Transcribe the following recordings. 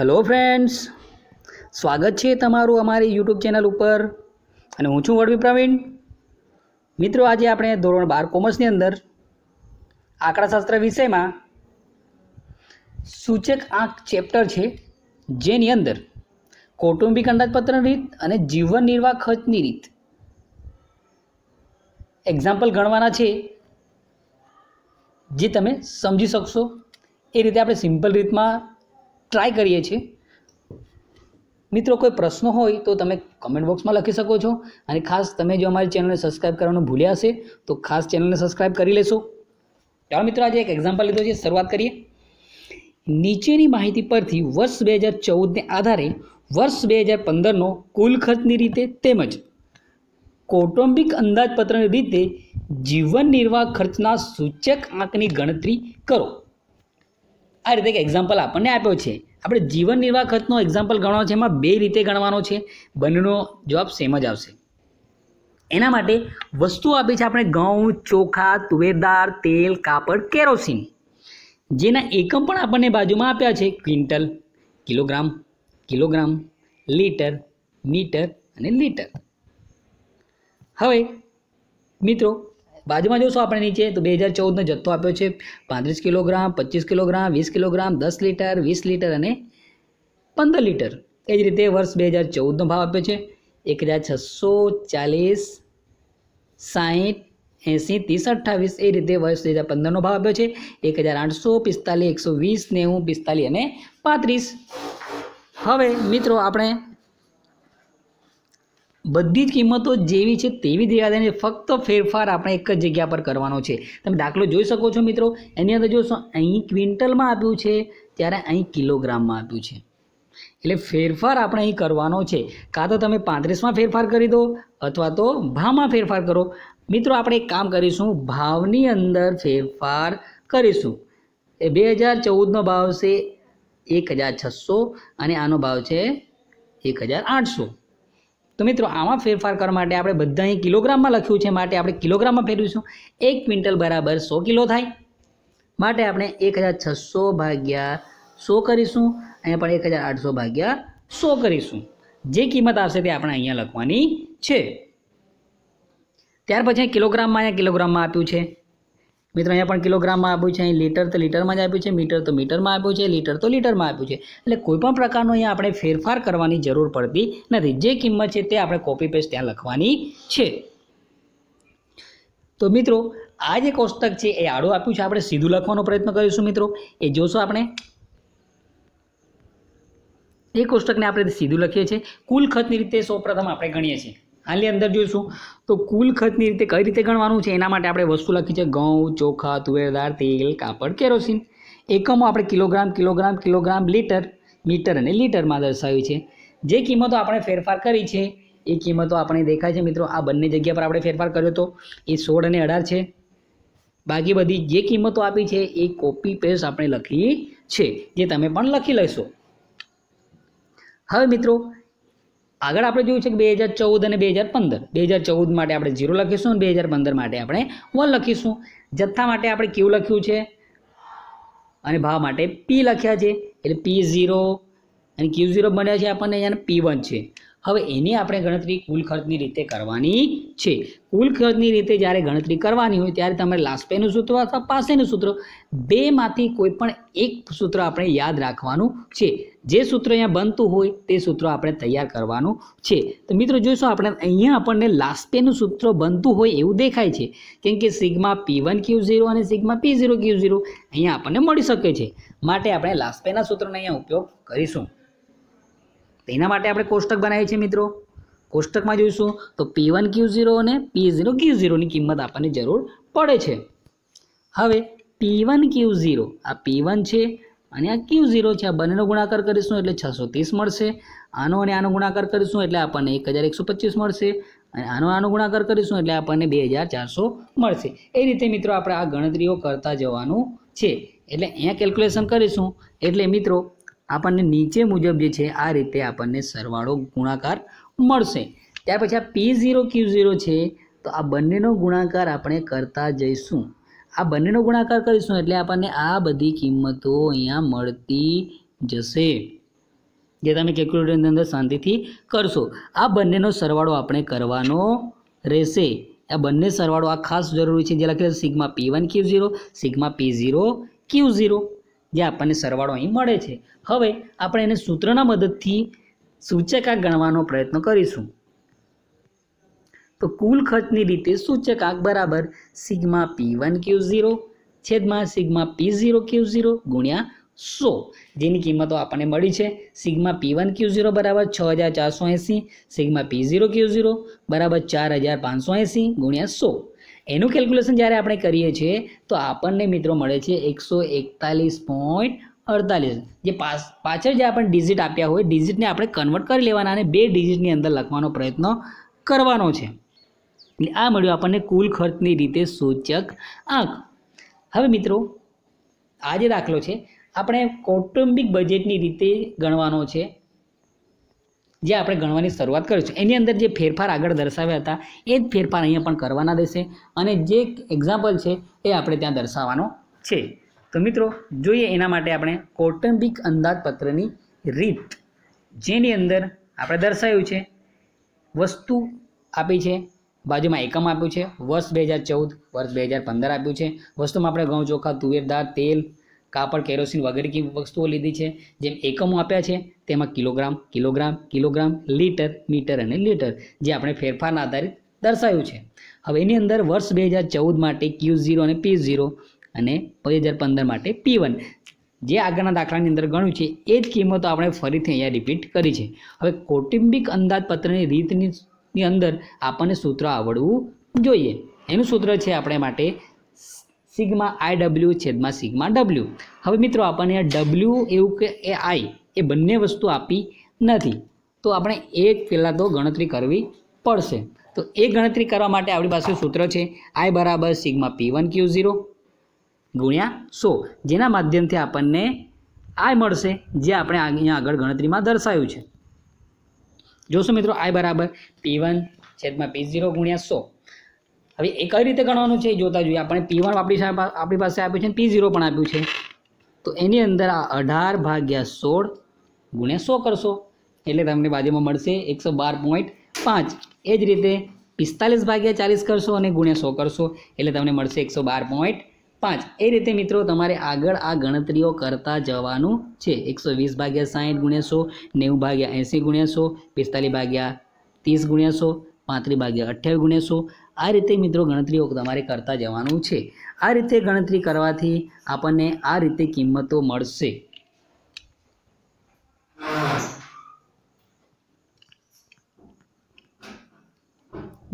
hello friends સ્વાગત છે તમારું અમારી યુટ્યુબ ચેનલ ઉપર અને હું છું વડવી પ્રવીણ મિત્રો આજે આપણે ધોરણ બાર કોમર્સની અંદર આંકડાશાસ્ત્ર વિષયમાં સૂચક આંક ચેપ્ટર છે જેની અંદર કૌટુંબિક અંદાજપત્રની રીત અને જીવન નિર્વાહ ખર્ચની રીત એક્ઝામ્પલ ગણવાના છે જે તમે સમજી શકશો એ રીતે આપણે સિમ્પલ રીતમાં ટ્રાય કરીએ છીએ મિત્રો કોઈ પ્રશ્નો હોય તો તમે કમેન્ટ બોક્સમાં લખી શકો છો અને ખાસ તમે જો અમારી ચેનલને સબસ્ક્રાઈબ કરવાનું ભૂલ્યા હશે તો ખાસ ચેનલને સબસ્ક્રાઈબ કરી લેશો ચાલો મિત્રો આજે એક એક્ઝામ્પલ લીધો છે શરૂઆત કરીએ નીચેની માહિતી પરથી વર્ષ બે હજાર ચૌદને આધારે વર્ષ બે હજાર પંદરનો કુલ ખર્ચની રીતે તેમજ કૌટુંબિક અંદાજપત્રની રીતે જીવન નિર્વાહ ખર્ચના સૂચક આંકની ગણતરી કરો આ રીતે એક એક્ઝામ્પલ આપણને આપ્યો છે આપણે જીવન નિર્વાહ ખર્ચનો એક્ઝામ્પલ ગણવાનો છે એમાં બે રીતે ગણવાનો છે બંનેનો જવાબ સેમ જ આવશે એના માટે વસ્તુઓ આપી છે આપણે ઘઉં ચોખા તુવેરદાર તેલ કાપડ કેરોસીન જેના એકમ પણ આપણને બાજુમાં આપ્યા છે quintal kilogram kilogram litre metre અને લીટર હવે મિત્રો બાજુમાં જોશો આપણે નીચે તો બે હજાર ચૌદનો જથ્થો આપ્યો છે પાંત્રીસ કિલોગ્રામ પચીસ કિલોગ્રામ વીસ કિલોગ્રામ દસ લીટર વીસ લીટર અને પંદર લીટર એ જ રીતે વર્ષ બે હજાર ચૌદનો ભાવ આપ્યો છે એક હજાર છસો ચાલીસ સાહીઠ એંસી ત્રીસ અઠ્ઠાવીસ એ રીતે વર્ષ બે હજાર પંદરનો ભાવ આપ્યો છે એક હજાર આઠસો પિસ્તાલીસ એકસો વીસ નેવું પિસ્તાલીસ અને પાંત્રીસ હવે મિત્રો આપણે બધી જ કિંમતો જેવી છે તેવી જ યાદ અને ફક્ત ફેરફાર આપણે એક જ જગ્યા પર કરવાનો છે તમે દાખલો જોઈ શકો છો મિત્રો એની અંદર જોશો અહીં ક્વિન્ટલમાં આપ્યું છે ત્યારે અહીં કિલોગ્રામમાં આપ્યું છે એટલે ફેરફાર આપણે અહીં કરવાનો છે કાં તો તમે પાંત્રીસમાં ફેરફાર કરી દો અથવા તો ભાવમાં ફેરફાર કરો મિત્રો આપણે એક કામ કરીશું ભાવની અંદર ફેરફાર કરીશું એ બે હજાર ચૌદનો ભાવ છે એક હજાર છસો અને આનો ભાવ છે એક હજાર આઠસો તો મિત્રો આમાં ફેરફાર કરવા માટે આપણે બધા અહીં કિલોગ્રામમાં લખ્યું છે માટે આપણે કિલોગ્રામમાં ફેરવીશું એક ક્વિન્ટલ બરાબર સો કિલો થાય માટે આપણે એક હજાર છસો ભાગ્યા સો કરીશું અહીંયા પણ એક હજાર આઠસો ભાગ્યા સો કરીશું જે કિંમત આવશે તે આપણે અહીંયા લખવાની છે ત્યાર પછી કિલોગ્રામમાં અહીંયા કિલોગ્રામમાં આપ્યું છે મિત્રો અહીંયા પણ કિલોગ્રામમાં આપ્યું છે અહીં લીટર તો લીટરમાં જ આપ્યું છે મીટર તો મીટરમાં આપ્યું છે લીટર તો લીટરમાં આપ્યું છે એટલે કોઈ પણ પ્રકારનો અહીંયા આપણે ફેરફાર કરવાની જરૂર પડતી નથી જે કિંમત છે તે આપણે કોપી પેસ્ટ ત્યાં લખવાની છે તો મિત્રો આ જે કોષ્ટક છે એ આડું આપ્યું છે આપણે સીધું લખવાનો પ્રયત્ન કરીશું મિત્રો એ જોશો આપણે એ કોષ્ટકને આપણે સીધું લખીએ છીએ કુલ ખર્ચની રીતે સૌપ્રથમ આપણે ગણીએ છીએ આની અંદર જોઈશું તો કુલ ખર્ચની રીતે કઈ રીતે ગણવાનું છે એના માટે આપણે વસ્તુ લખી છે ઘઉં ચોખા તુવેરદાર તેલ કાપડ કેરોસીન એકમો આપણે kilogram kilogram kilogram litre metre અને લીટરમાં દર્શાવી છે જે કિંમતો આપણે ફેરફાર કરી છે એ કિંમતો આપણે દેખાય છે મિત્રો આ બંને જગ્યા પર આપણે ફેરફાર કર્યો હતો એ સોળ અને અઢાર છે બાકી બધી જે કિંમતો આપી છે એ કોપી પેસ્ટ આપણે લખી છે જે તમે પણ લખી લેશો હવે મિત્રો આગળ આપણે જોયું છે કે બે હજાર ચૌદ અને બે હજાર પંદર બે હજાર ચૌદ માટે આપણે ઝીરો લખીશું અને બે હજાર પંદર માટે આપણે વન લખીશું જથ્થા માટે આપણે ક્યુ લખ્યું છે અને ભાવ માટે પી લખ્યા છે એટલે પી ઝીરો અને ક્યુ ઝીરો બન્યા છે આપણને અહીંયા પી વન છે હવે એની આપણે ગણતરી કુલ ખર્ચની રીતે કરવાની છે કુલ ખર્ચની રીતે જ્યારે ગણતરી કરવાની હોય ત્યારે તમારે લાસ્પેનું સૂત્ર અથવા પાસેનું સૂત્ર બેમાંથી કોઈ પણ એક સૂત્ર આપણે યાદ રાખવાનું છે જે સૂત્ર અહીંયા બનતું હોય તે સૂત્ર આપણે તૈયાર કરવાનું છે તો મિત્રો જોઈશું આપણે અહીંયા આપણને લાસ્પેનું સૂત્ર બનતું હોય એવું દેખાય છે કેમ કે sigma P one Q zero અને sigma P zero Q zero અહીંયા આપણને મળી શકે છે માટે આપણે લાસ્પેના સૂત્રનો અહીંયા ઉપયોગ કરીશું તેના માટે આપણે કોષ્ટક બનાવીએ છીએ મિત્રો કોષ્ટકમાં જોઈશું તો પી વન ક્યુ ઝીરો અને પી ઝીરો ક્યુ ઝીરોની કિંમત આપણને જરૂર પડે છે હવે પી વન ક્યુ ઝીરો આ પી વન છે અને આ ક્યુ ઝીરો છે આ બંનેનો ગુણાકાર કરીશું એટલે છસો ત્રીસ મળશે આનો અને આનો ગુણાકાર કરીશું એટલે આપણને એક હજાર એકસો પચીસ મળશે અને આનો આનો ગુણાકાર કરીશું એટલે આપણને બે હજાર ચારસો મળશે એ રીતે મિત્રો આપણે આ ગણતરીઓ કરતા જવાનું છે એટલે અહીંયા કેલ્ક્યુલેશન કરીશું એટલે મિત્રો આપણને નીચે મુજબ જે છે આ રીતે આપણને સરવાળો ગુણાકાર મળશે ત્યાર પછી આ પી ઝીરો ક્યુ ઝીરો છે તો આ બંનેનો ગુણાકાર આપણે કરતા જઈશું આ બંનેનો ગુણાકાર કરીશું એટલે આપણને આ બધી કિંમતો અહીંયા મળતી જશે જે તમે કેલ્ક્યુલેટરની અંદર શાંતિથી કરશો આ બંનેનો સરવાળો આપણે કરવાનો રહેશે આ બંને સરવાળો આ ખાસ જરૂરી છે જે લખેલું sigma P one Q zero sigma P zero Q zero જે આપણને સરવાળો અહીં મળે છે હવે આપણે એને સૂત્રના મદદથી સૂચકાંક ગણવાનો પ્રયત્ન કરીશું તો કુલ ખર્ચની રીતે સૂચકાંક બરાબર sigma P one Q zero છેદમાં sigma P zero Q zero ગુણ્યા સો જેની કિંમતો આપણને મળી છે sigma P one Q zero બરાબર છ હજાર ચારસો એંસી sigma P zero Q zero બરાબર ચાર હજાર પાંચસો એંસી ગુણ્યા સો એનું કેલ્ક્યુલેશન જ્યારે આપણે કરીએ છીએ તો આપણને મિત્રો મળે છે એકસો એકતાલીસ પોઈન્ટ અડતાલીસ જે પાછ પાછળ જે આપણે ડિઝિટ આપ્યા હોય ડિઝિટને આપણે કન્વર્ટ કરી લેવાના અને બે ડિઝિટની અંદર લખવાનો પ્રયત્ન કરવાનો છે એટલે આ મળ્યું આપણને કુલ ખર્ચની રીતે સૂચક આંક હવે મિત્રો આ જે દાખલો છે આપણે કૌટુંબિક બજેટની રીતે ગણવાનો છે જે આપણે ગણવાની શરૂઆત કરીશું એની અંદર જે ફેરફાર આગળ દર્શાવ્યા હતા એ જ ફેરફાર અહીંયા પણ કરવાના રહેશે અને જે એક્ઝામ્પલ છે એ આપણે ત્યાં દર્શાવવાનો છે તો મિત્રો જોઈએ એના માટે આપણે કૌટુંબિક અંદાજપત્રની રીત જેની અંદર આપણે દર્શાવ્યું છે વસ્તુ આપી છે બાજુમાં એકમ આપ્યું છે વર્ષ બે હજાર ચૌદ વર્ષ બે હજાર પંદર આપ્યું છે વસ્તુમાં આપણે ઘઉં ચોખા તુવેર દાળ તેલ કાપડ કેરોસીન વગેરે વસ્તુઓ લીધી છે જેમ એકમો આપ્યા છે તેમાં kilogram kilogram kilogram litre metre અને લીટર જે આપણે ફેરફારના આધારિત દર્શાવ્યું છે હવે એની અંદર વર્ષ બે હજાર ચૌદ માટે ક્યુ ઝીરો અને પી ઝીરો અને બે હજાર પંદર માટે પી વન જે આગળના દાખલાની અંદર ગણ્યું છે એ જ કિંમતો આપણે ફરીથી અહીંયા રિપીટ કરી છે હવે કૌટુંબિક અંદાજપત્રની રીતની અંદર આપણને સૂત્ર આવડવું જોઈએ એનું સૂત્ર છે આપણે માટે સિગ્મા આઈ ડબલ્યુ છેદમાં સિગ્મા ડબલ્યુ હવે મિત્રો આપણને આ ડબલ્યુ એવું કે એ આઈ એ બંને વસ્તુ આપી નથી તો આપણે એક પહેલાં તો ગણતરી કરવી પડશે તો એ ગણતરી કરવા માટે આપણી પાસે સૂત્ર છે આઈ બરાબર sigma P one Q zero ગુણ્યા સો જેના માધ્યમથી આપણને આઈ મળશે જે આપણે અહીંયા આગળ ગણતરીમાં દર્શાવ્યું છે જોશો મિત્રો આઈ બરાબર પી વન છેદમાં પી ઝીરો ગુણ્યા સો હવે એ કઈ રીતે ગણવાનું છે એ જોતા જોઈએ આપણે પી વન આપણી આપણી પાસે આપ્યું છે પી ઝીરો પણ આપ્યું છે તો એની અંદર આ અઢાર ભાગ્યા સોળ ગુણ્યા સો કરશો એટલે તમને બાજુમાં મળશે એકસો બાર પોઈન્ટ પાંચ એ જ રીતે પિસ્તાલીસ ભાગ્યા ચાલીસ કરશો અને ગુણ્યા સો કરશો એટલે તમને મળશે એકસો બાર પોઈન્ટ પાંચ એ રીતે મિત્રો તમારે આગળ આ ગણતરીઓ કરતા જવાનું છે એકસો વીસ ભાગ્યા સાહીઠ ગુણ્યા સો નેવું ભાગ્યા એંસી ગુણ્યા સો પિસ્તાલીસ ભાગ્યા ત્રીસ ગુણ્યા સો પાંત્રીસ ભાગ્યા અઠ્યાવીસ ગુણ્યા સો આ રીતે મિત્રો ગણતરીઓ તમારે કરતા જવાનું છે આ રીતે ગણતરી કરવાથી આપણને આ રીતે કિંમતો મળશે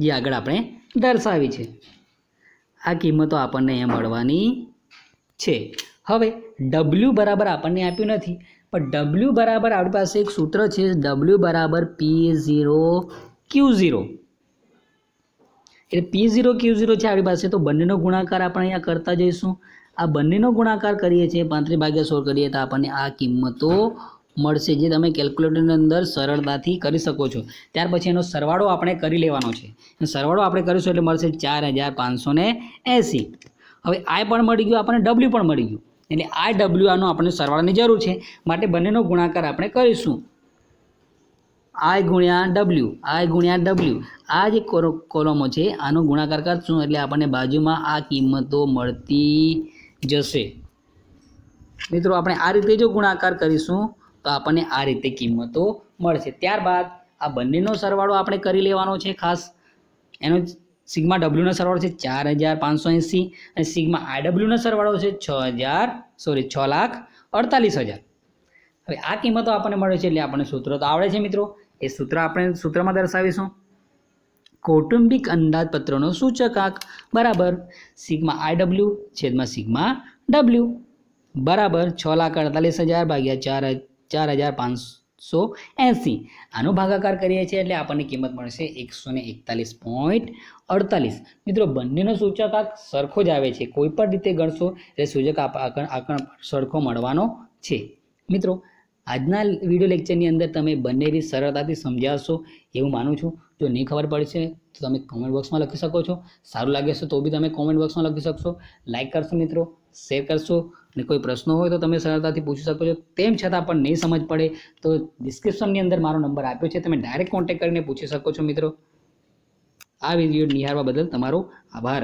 જે આગળ આપણે દર્શાવી છે આ કિંમતો આપણને અહીંયા મળવાની છે હવે ડબલ્યુ બરાબર આપણને આપ્યું નથી પણ ડબલ્યુ બરાબર આપણી પાસે એક સૂત્ર છે ડબલ્યુ બરાબર પી ઝીરો ક્યુ ઝીરો એટલે પી ઝીરો ક્યુ ઝીરો છે આપણી પાસે તો બંનેનો ગુણાકાર આપણે અહીંયા કરતા જઈશું આ બંનેનો ગુણાકાર કરીએ છીએ પાંત્રીસ ભાગ્યા સોળ કરીએ તો આપણને આ કિંમતો મળશે જે તમે કેલ્ક્યુલેટરની અંદર સરળતાથી કરી શકો છો ત્યાર પછી એનો સરવાળો આપણે કરી લેવાનો છે સરવાળો આપણે કરીશું એટલે મળશે ચાર હજાર પાંચસો ને એંસી હવે આય પણ મળી ગયું આપણને ડબલ્યુ પણ મળી ગયું એટલે આ ડબલ્યુ આનો આપણને સરવાળાની જરૂર છે માટે બંનેનો ગુણાકાર આપણે કરીશું આઈ ગુણ્યા ડબલ્યુ આઈ ગુણ્યા ડબલ્યુ આ જે કોલમો છે આનો ગુણાકાર કરશું એટલે આપણને બાજુમાં આ કિંમતો મળતી જશે મિત્રો આપણે આ રીતે જો ગુણાકાર કરીશું તો આપણને આ રીતે કિંમતો મળશે ત્યારબાદ આ બંનેનો સરવાળો આપણે કરી લેવાનો છે ખાસ એનો સિગ્મા ડબલ્યુનો સરવાળો છે ચાર હજાર પાંચસો એંસી અને સિગ્મા આ સરવાળો છે છ હજાર સોરી છ લાખ અડતાલીસ હજાર હવે આ કિંમતો આપણને મળે છે એટલે આપણને સૂત્ર તો આવડે છે મિત્રો એ સૂત્ર આપણે સૂત્રમાં દર્શાવીશું કૌટુંબિક અંદાજપત્રનો સૂચકાંક બરાબર સિગ્મા આઈડબલ્યુ છેદમાં સિગ્મા ડબલ્યુ બરાબર છ લાખ અડતાલીસ હજાર ભાગ્યા ચાર ચાર હજાર પાંચસો એંસી આનો ભાગાકાર કરીએ છીએ એટલે આપણને કિંમત મળશે એકસો ને એકતાલીસ પોઈન્ટ અડતાલીસ મિત્રો બંનેનો સૂચકાંક સરખો જ આવે છે કોઈ પણ રીતે ગણશો એટલે સૂચક આંકણ સરખો મળવાનો છે મિત્રો આજના વિડીયો લેક્ચરની અંદર તમે બંને રીત સરળતાથી સમજાવશો એવું માનું છું જો નહીં ખબર પડશે તો તમે કોમેન્ટ બોક્સમાં લખી શકો છો સારું લાગે છે તો બી તમે કોમેન્ટ બોક્સમાં લખી શકશો લાઇક કરશો મિત્રો શેર કરશો અને કોઈ પ્રશ્નો હોય તો તમે સરળતાથી પૂછી શકો છો તેમ છતાં પણ નહીં સમજ પડે તો ડિસ્ક્રિપ્શનની અંદર મારો નંબર આપ્યો છે તમે ડાયરેક્ટ કોન્ટેક્ટ કરીને પૂછી શકો છો મિત્રો આ વિડીયો નિહાળવા બદલ તમારો આભાર